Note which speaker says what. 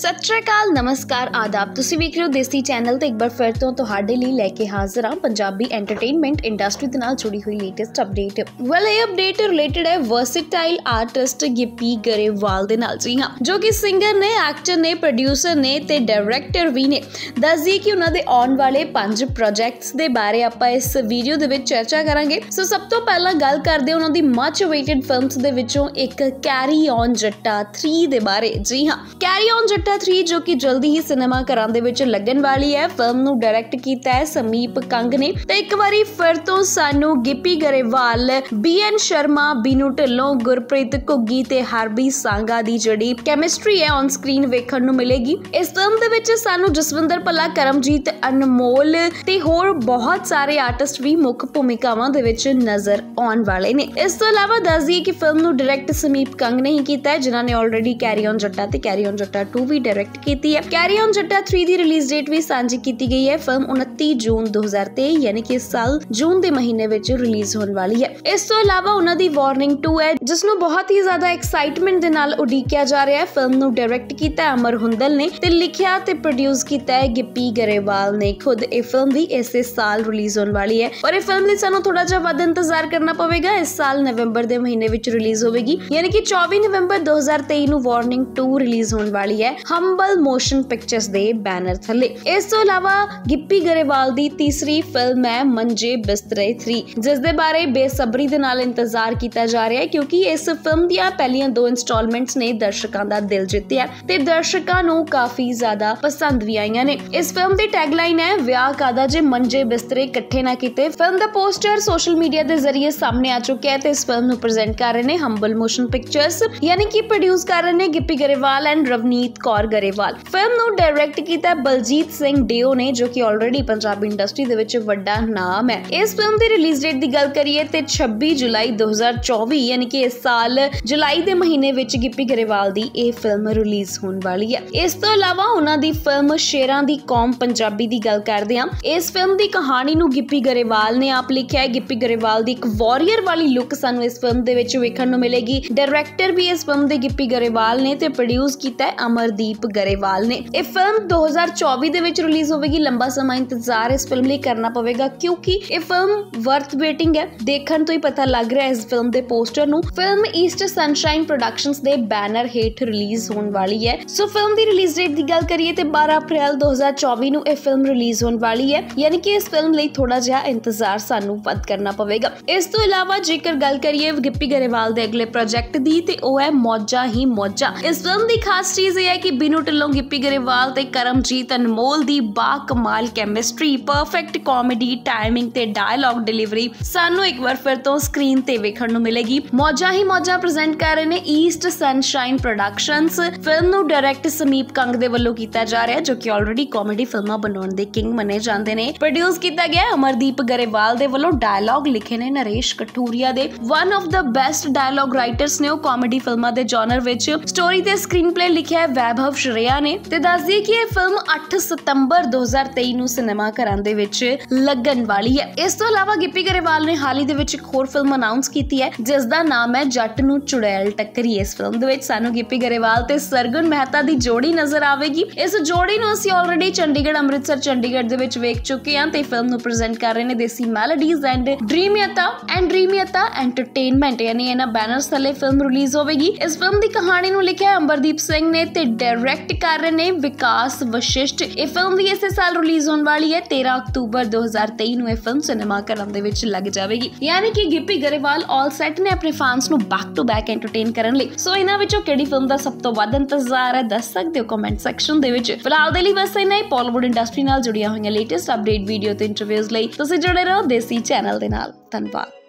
Speaker 1: ਸਤਿ ਸ਼੍ਰੀ ਅਕਾਲ ਨਮਸਕਾਰ ਆਦਾਬ ਤੁਸੀਂ ਵੇਖ ਰਹੇ ਹੋ ਦੇਸੀ ਚੈਨਲ ਤੇ ਇੱਕ ਵਾਰ ਫਿਰ ਤੋਂ ਤੁਹਾਡੇ ਲਈ ਲੈ ਕੇ ਹਾਜ਼ਰ ਹਾਂ ਪੰਜਾਬੀ ਐਂਟਰਟੇਨਮੈਂਟ ਇੰਡਸਟਰੀ ਦੇ ਨਾਲ ਜੁੜੀ ਹੋਈ ਲੇਟੈਸਟ ਅਪਡੇਟ ਵੈਲ ਇਹ ਅਪਡੇਟ ਰਿਲੇਟਡ ਹੈ ਵਰਸਟਾਈਲ ਆਰਟਿਸਟ ਗਿੱਪੀ ਗਰੇਵਾਲ ਦੇ ਨਾਲ ਜੀ ਹਾਂ ਜੋ ਕਿ ਸਿੰਗਰ ਨੇ ਐਕਟਰ ਨੇ ਪ੍ਰੋਡਿਊਸਰ ਨੇ ਤੇ ਡਾਇਰੈਕਟਰ ਵੀ ਨੇ ਦੱਸਦੀ ਕਿ ਉਹਨਾਂ ਦੇ ਆਉਣ ਵਾਲੇ ਪੰਜ ਪ੍ਰੋਜੈਕਟਸ ਦੇ ਬਾਰੇ ਆਪਾਂ ਇਸ ਵੀਡੀਓ ਦੇ ਵਿੱਚ ਚਰਚਾ ਕਰਾਂਗੇ ਸੋ ਸਭ ਤੋਂ ਪਹਿਲਾਂ ਗੱਲ ਕਰਦੇ ਉਹਨਾਂ ਦੀ ਮੱਚ ਅਵੇਟਡ ਫਿਲਮਸ ਦੇ ਵਿੱਚੋਂ ਇੱਕ ਕੈਰੀ ਔਨ ਜੱਟਾ 3 ਦੇ ਬਾਰੇ ਜੀ ਹਾਂ ਕੈਰੀ ਔਨ ਦੁਪੱਟਾ 3 ਜੋ ਕਿ ਜਲਦੀ ਹੀ ਸਿਨੇਮਾ ਘਰਾਂ ਦੇ ਵਿੱਚ ਲੱਗਣ ਵਾਲੀ ਹੈ ਫਿਲਮ ਨੂੰ ਡਾਇਰੈਕਟ ਕੀਤਾ ਹੈ ਸਮੀਪ ਕੰਗ ਨੇ ਤੇ ਇੱਕ ਵਾਰੀ ਫਿਰ ਤੋਂ ਸਾਨੂੰ ਗਿੱਪੀ ਗਰੇਵਾਲ ਬੀਐਨ ਸ਼ਰਮਾ ਬੀਨੂ ਢਿੱਲੋਂ ਗੁਰਪ੍ਰੀਤ ਘੁੱਗੀ ਤੇ ਹਰਬੀ ਸੰਗਾ ਦੀ ਜੜੀ ਕੈਮਿਸਟਰੀ ਹੈ ਔਨ ਸਕਰੀਨ ਵੇਖਣ ਨੂੰ ਮਿਲੇਗੀ ਇਸ ਫਿਲਮ ਦੇ ਵਿੱਚ ਸਾਨੂੰ ਜਸਵਿੰਦਰ ਪੱਲਾ ਕਰਮਜੀਤ ਅਨਮੋਲ ਤੇ ਹੋਰ ਬਹੁਤ ਸਾਰੇ ਆਰਟਿਸਟ ਵੀ ਮੁੱਖ ਭੂਮਿਕਾਵਾਂ ਦੇ ਵਿੱਚ ਨਜ਼ਰ ਆਉਣ ਵਾਲੇ ਨੇ ਇਸ ਤੋਂ ਇਲਾਵਾ ਦੱਸ ਦਈਏ ਕਿ ਫਿਲਮ ਨੂੰ ਡਾਇਰੈਕਟ ਸਮੀਪ ਕੰਗ ਨਹੀਂ ਕੀਤਾ ਹੈ ਜਿਨ੍ਹਾਂ ਨੇ ਆਲਰੇਡੀ ਕੈਰੀ ਔਨ ਜੱਟਾ ਤੇ ਕੈਰੀ ਔਨ ਜੱਟਾ 2 ਵੀ ਡਾਇਰੈਕਟ ਕੀਤੀ ਹੈ ਕੈਰੀ ਔਨ ਜੱਟਾ 3 ਦੀ ਰਿਲੀਜ਼ ਡੇਟ ਵੀ ਸਾਂਝੀ ਕੀਤੀ ਗਈ ਹੈ ਫਿਲਮ 29 ਜੂਨ 2023 ਯਾਨੀ ਕਿ ਇਸ ਸਾਲ ਜੂਨ ਦੇ ਮਹੀਨੇ ਵਿੱਚ ਰਿਲੀਜ਼ ਹੋਣ ਵਾਲੀ ਹੈ ਇਸ ਤੋਂ ਇਲਾਵਾ ਉਹਨਾਂ ਦੀ ਵਾਰਨਿੰਗ 2 ਹੈ ਜਿਸ ਨੂੰ ਬਹੁਤ ਹੀ ਜ਼ਿਆਦਾ ਐਕਸਾਈਟਮੈਂਟ ਦੇ ਨਾਲ ਉਡੀਕਿਆ ਜਾ ਰਿਹਾ ਹੈ ਫਿਲਮ ਨੂੰ ਡਾਇਰੈਕਟ ਕੀਤਾ ਅਮਰ ਹੁੰਦਲ ਨੇ ਤੇ ਲਿਖਿਆ ਤੇ ਪ੍ਰੋਡਿਊਸ ਕੀਤਾ ਹੈ ਗਿੱਪੀ ਗਰੇਵਾਲ ਨੇ ਖੁਦ ਇਹ ਫਿਲਮ ਵੀ ਇਸੇ ਸਾਲ ਰਿਲੀਜ਼ ਹੋਣ ਵਾਲੀ ਹੈ ਔਰ ਇਹ ਫਿਲਮ ਲਈ ਸਾਨੂੰ ਥੋੜਾ ਜਿਹਾ ਵੱਧ ਇੰਤਜ਼ਾਰ ਕਰਨਾ ਪਵੇਗਾ ਇਸ ਸਾਲ ਨਵੰਬਰ ਦੇ ਮਹੀਨੇ ਵਿੱਚ ਰਿਲੀਜ਼ ਹੋਵੇਗੀ ਯਾਨੀ ਕਿ 24 ਨਵੰਬਰ 2023 ਨੂੰ ਵਾਰਨਿੰਗ 2 ਰਿਲੀਜ਼ ਹੋਣ ਵਾਲੀ ਹੈ ਹੰਬਲ ਮੋਸ਼ਨ ਪਿਕਚਰਸ ਦੇ ਬੈਨਰ ਥੱਲੇ ਇਸ ਤੋਂ ਇਲਾਵਾ ਗਿੱਪੀ ਗਰੇਵਾਲ ਦੀ ਤੀਸਰੀ ਫਿਲਮ ਹੈ ਮੰਜੇ ਬਿਸਤਰੇ 3 ਜਿਸ ਦੇ ਬਾਰੇ ਬੇਸਬਰੀ ਦੇ ਨਾਲ ਇੰਤਜ਼ਾਰ ਕੀਤਾ ਜਾ ਰਿਹਾ ਹੈ ਕਿਉਂਕਿ ਇਸ ਫਿਲਮ ਦੀਆਂ ਪਹਿਲੀਆਂ ਦੋ ਇਨਸਟਾਲਮੈਂਟਸ ਨੇ ਦਰਸ਼ਕਾਂ ਦਾ ਦਿਲ ਜਿੱਤਿਆ ਤੇ ਦਰਸ਼ਕਾਂ ਨੂੰ ਕਾਫੀ ਜ਼ਿਆਦਾ ਪਸੰਦ ਵੀ ਆਈਆਂ ਨੇ ਇਸ ਫਿਲਮ ਦੀ ਟੈਗਲਾਈਨ ਹੈ ਵਿਆਹ ਕਾਦਾ ਜੇ ਮੰਜੇ ਬਿਸਤਰੇ ਇਕੱਠੇ ਨਾ ਕੀਤੇ ਫਿਲਮ ਦਾ ਪੋਸਟਰ ਸੋਸ਼ਲ ਮੀਡੀਆ ਦੇ ਜ਼ਰੀਏ ਸਾਹਮਣੇ ਆ ਚੁੱਕਿਆ ਹੈ ਤੇ ਇਸ ਫਿਲਮ ਨੂੰ ਪ੍ਰੈਜ਼ੈਂਟ ਕਰ ਰਹੇ ਨੇ ਹੰਬਲ ਮੋਸ਼ਨ ਪਿਕਚਰਸ ਯਾਨੀ ਕਿ ਪ੍ਰੋਡਿਊਸ ਕਰ ਰਹੇ ਨੇ ਗਿੱਪੀ ਗਰੇਵਾਲ ਐਂਡ ਰਵਨੀਤ ਕੌਰ ਗਰੇਵਾਲ ਫਿਲਮ ਨੂੰ ਡਾਇਰੈਕਟ ਕੀਤਾ ਬਲਜੀਤ ਸਿੰਘ ਡਿਓ ਨੇ ਜੋ ਕਿ ਆਲਰੇਡੀ ਪੰਜਾਬੀ ਇੰਡਸਟਰੀ ਦੇ ਵਿੱਚ ਵੱਡਾ ਨਾਮ ਹੈ ਇਸ ਫਿਲਮ ਦੀ ਰਿਲੀਜ਼ ਡੇਟ ਦੀ ਗੱਲ ਕਰੀਏ ਤੇ 26 ਜੁਲਾਈ 2024 ਯਾਨੀ ਕਿ ਇਸ ਸਾਲ ਜੁਲਾਈ ਦੇ ਮਹੀਨੇ ਵਿੱਚ ਗਿੱਪੀ ਗਰੇਵਾਲ ਦੀ ਇਹ ਫਿਲਮ ਰਿਲੀਜ਼ ਹੋਣ ਵਾਲੀ ਹੈ ਇਸ ਤੋਂ ਇਲਾਵਾ ਉਹਨਾਂ ਦੀ ਫਿਲਮ ਸ਼ੇਰਾਂ ਦੀ ਕੌਮ ਪੰਜਾਬੀ ਦੀ ਗੱਲ ਕਰਦੇ ਹਾਂ ਇਸ ਫਿਲਮ ਦੀ ਕਹਾਣੀ ਨੂੰ ਗਿੱਪੀ ਗਰੇਵਾਲ ਨੇ ਆਪ ਲਿਖਿਆ ਹੈ ਗਿੱਪੀ ਗਰੇਵਾਲ ਦੀ ਇੱਕ ਵਾਰੀਅਰ ਵਾਲੀ ਲੁੱਕ ਸਾਨੂੰ ਇਸ ਫਿਲਮ ਦੇ ਵਿੱਚ ਵੇਖਣ ਨੂੰ ਮਿਲੇਗੀ ਡਾਇਰੈਕਟਰ ਵੀ ਇਸ ਫਿਲਮ ਦੇ ਗਿੱਪੀ ਗਰੇਵਾਲ ਨੇ ਤੇ ਪ੍ਰੋਡਿਊਸ ਕੀਤਾ ਹੈ ਅਮਰ ਸੰਦੀਪ ਗਰੇਵਾਲ ਨੇ ਇਹ ਫਿਲਮ 2024 ਦੇ ਵਿੱਚ ਰਿਲੀਜ਼ ਹੋਵੇਗੀ ਲੰਬਾ ਸਮਾਂ ਇੰਤਜ਼ਾਰ ਇਸ ਫਿਲਮ ਲਈ ਕਰਨਾ ਪਵੇਗਾ ਕਿਉਂਕਿ ਇਹ ਫਿਲਮ ਵਰਥ ਵੇਟਿੰਗ ਹੈ ਦੇਖਣ ਤੋਂ ਹੀ ਪਤਾ ਲੱਗ ਰਿਹਾ ਹੈ ਇਸ ਫਿਲਮ ਦੇ ਪੋਸਟਰ ਨੂੰ ਫਿਲਮ ਈਸਟ ਸਨਸ਼ਾਈਨ ਪ੍ਰੋਡਕਸ਼ਨਸ ਦੇ ਬੈਨਰ ਹੇਠ ਰਿਲੀਜ਼ ਹੋਣ ਵਾਲੀ ਹੈ ਸੋ ਫਿਲਮ ਦੀ ਰਿਲੀਜ਼ ਡੇਟ ਦੀ ਗੱਲ ਕਰੀਏ ਤੇ 12 ਅਪ੍ਰੈਲ 2024 ਨੂੰ ਇਹ ਫਿਲਮ ਰਿਲੀਜ਼ ਹੋਣ ਵਾਲੀ ਹੈ ਯਾਨੀ ਕਿ ਇਸ ਫਿਲਮ ਲਈ ਥੋੜਾ ਜਿਹਾ ਇੰਤਜ਼ਾਰ ਸਾਨੂੰ ਵੱਧ ਕਰਨਾ ਪਵੇਗਾ ਇਸ ਤੋਂ ਇਲਾਵਾ ਜੇਕਰ ਗੱਲ ਕਰੀਏ ਗਿੱਪੀ ਗਰੇਵਾਲ ਦੇ ਅਗਲੇ ਪ੍ਰੋਜੈਕਟ ਦੀ ਤੇ ਉਹ ਹੈ ਮੌਜਾ ਹੀ ਮੌਜਾ ਇਸ ਫਿਲਮ ਦੀ ਖਾਸ ਚੀਜ਼ ਇਹ ਹੈ ਕਿ ਬੀਨੂ ਢਿੱਲੋਂ ਗਿੱਪੀ ਗਰੇਵਾਲ ਤੇ ਕਰਮਜੀਤ ਅਨਮੋਲ ਦੀ ਬਾ ਕਮਾਲ ਕੈਮਿਸਟਰੀ ਪਰਫੈਕਟ ਕਾਮੇਡੀ ਟਾਈਮਿੰਗ ਤੇ ਡਾਇਲੌਗ ਡਿਲੀਵਰੀ ਸਾਨੂੰ ਇੱਕ ਵਾਰ ਫਿਰ ਤੋਂ ਸਕਰੀਨ ਤੇ ਵੇਖਣ ਨੂੰ ਮਿਲੇਗੀ ਮੌਜਾਂ ਹੀ ਮੌਜਾਂ ਪ੍ਰੈਜ਼ੈਂਟ ਕਰ ਰਹੇ ਨੇ ਈਸਟ ਸਨਸ਼ਾਈਨ ਪ੍ਰੋਡਕਸ਼ਨਸ ਫਿਲਮ ਨੂੰ ਡਾਇਰੈਕਟ ਸਮੀਪ ਕੰਗ ਦੇ ਵੱਲੋਂ ਕੀਤਾ ਜਾ ਰਿਹਾ ਜੋ ਕਿ ਆਲਰੇਡੀ ਕਾਮੇਡੀ ਫਿਲਮਾਂ ਬਣਾਉਣ ਦੇ ਕਿੰਗ ਮੰਨੇ ਜਾਂਦੇ ਨੇ ਪ੍ਰੋਡਿਊਸ ਕੀਤਾ ਗਿਆ ਅਮਰਦੀਪ ਗਰੇਵਾਲ ਦੇ ਵੱਲੋਂ ਡਾਇਲੌਗ ਲਿਖੇ ਨੇ ਨਰੇਸ਼ ਕਟੂਰੀਆ ਦੇ one of the best dialogue writers ਨੇ ਉਹ ਕਾਮੇਡੀ ਫਿਲਮਾਂ ਦੇ ਜਨਰ ਵਿੱਚ ਸਟੋਰੀ ਤੇ ਸਕਰੀਨ ਪਲੇ ਲਿਖਿਆ ਹੈ ਵੈਭ ਅਨੁਭਵ ਸ਼੍ਰੇਆ ਨੇ ਤੇ ਦੱਸਦੀ ਹੈ ਕਿ ਇਹ ਫਿਲਮ 8 ਸਤੰਬਰ 2023 ਨੂੰ ਸਿਨੇਮਾ ਘਰਾਂ ਦੇ ਵਿੱਚ ਲੱਗਣ ਵਾਲੀ ਹੈ ਇਸ ਤੋਂ ਇਲਾਵਾ ਗਿੱਪੀ ਗਰੇਵਾਲ ਨੇ ਹਾਲ ਹੀ ਦੇ ਵਿੱਚ ਇੱਕ ਹੋਰ ਫਿਲਮ ਅਨਾਉਂਸ ਕੀਤੀ ਹੈ ਜਿਸ ਦਾ ਨਾਮ ਹੈ ਜੱਟ ਨੂੰ ਚੁੜੈਲ ਟੱਕਰੀ ਇਸ ਫਿਲਮ ਦੇ ਵਿੱਚ ਸਾਨੂੰ ਗਿੱਪੀ ਗਰੇਵਾਲ ਤੇ ਸਰਗੁਣ ਮਹਿਤਾ ਦੀ ਜੋੜੀ ਨਜ਼ਰ ਆਵੇਗੀ ਇਸ ਜੋੜੀ ਨੂੰ ਅਸੀਂ ਆਲਰੇਡੀ ਚੰਡੀਗੜ੍ਹ ਅੰਮ੍ਰਿਤਸਰ ਚੰਡੀਗੜ੍ਹ ਦੇ ਵਿੱਚ ਵੇਖ ਚੁੱਕੇ ਹਾਂ ਤੇ ਫਿਲਮ ਨੂੰ ਪ੍ਰੈਜ਼ੈਂਟ ਕਰ ਰਹੇ ਨੇ Desi melodies and Dreamiyata and Dreamiyata entertainment ਯਾਨੀ ਇਹਨਾਂ ਬੈਨਰਸ ਥੱਲੇ ਫਿਲਮ ਰਿਲੀਜ਼ ਹੋਵੇਗੀ ਇਸ ਫਿਲਮ ਦੀ ਕਹਾਣੀ ਨੂੰ ਲਿਖਿਆ ਅੰਬਰਦੀਪ ਸਿੰਘ ਨੇ ਤੇ ਡਾਇਰੈਕਟ ਕਰ ਰਹੇ ਨੇ ਵਿਕਾਸ ਵਸ਼ਿਸ਼ਟ ਇਹ ਫਿਲਮ ਵੀ ਇਸੇ ਸਾਲ ਰਿਲੀਜ਼ ਹੋਣ ਵਾਲੀ ਹੈ 13 ਅਕਤੂਬਰ 2023 ਨੂੰ ਇਹ ਫਿਲਮ ਸਿਨੇਮਾ ਘਰਾਂ ਦੇ ਵਿੱਚ ਲੱਗ ਜਾਵੇਗੀ ਯਾਨੀ ਕਿ ਗਿੱਪੀ ਗਰੇਵਾਲ ਆਲ ਸੈਟ ਨੇ ਆਪਣੇ ਫੈਨਸ ਨੂੰ ਬੈਕ ਟੂ ਬੈਕ ਐਂਟਰਟੇਨ ਕਰਨ ਲਈ ਸੋ ਇਹਨਾਂ ਵਿੱਚੋਂ ਕਿਹੜੀ ਫਿਲਮ ਦਾ ਸਭ ਤੋਂ ਵੱਧ ਇੰਤਜ਼ਾਰ ਹੈ ਦੱਸ ਸਕਦੇ ਹੋ ਕਮੈਂਟ ਸੈਕਸ਼ਨ ਦੇ ਵਿੱਚ ਫਿਲਹਾਲ ਦੇ ਲਈ ਬਸ ਇੰਨਾ ਹੀ ਪੋਲੀਵੁੱਡ ਇੰਡਸਟਰੀ ਨਾਲ ਜੁੜੀਆਂ ਹੋਈਆਂ ਲੇਟੈਸਟ ਅਪਡੇਟ ਵੀਡੀਓ ਤੇ ਇੰਟਰਵਿਊਜ਼ ਲਈ ਤੁਸੀਂ ਜੁੜੇ ਰਹੋ ਦੇਸੀ ਚੈਨਲ ਦੇ ਨਾਲ ਧੰਨਵਾਦ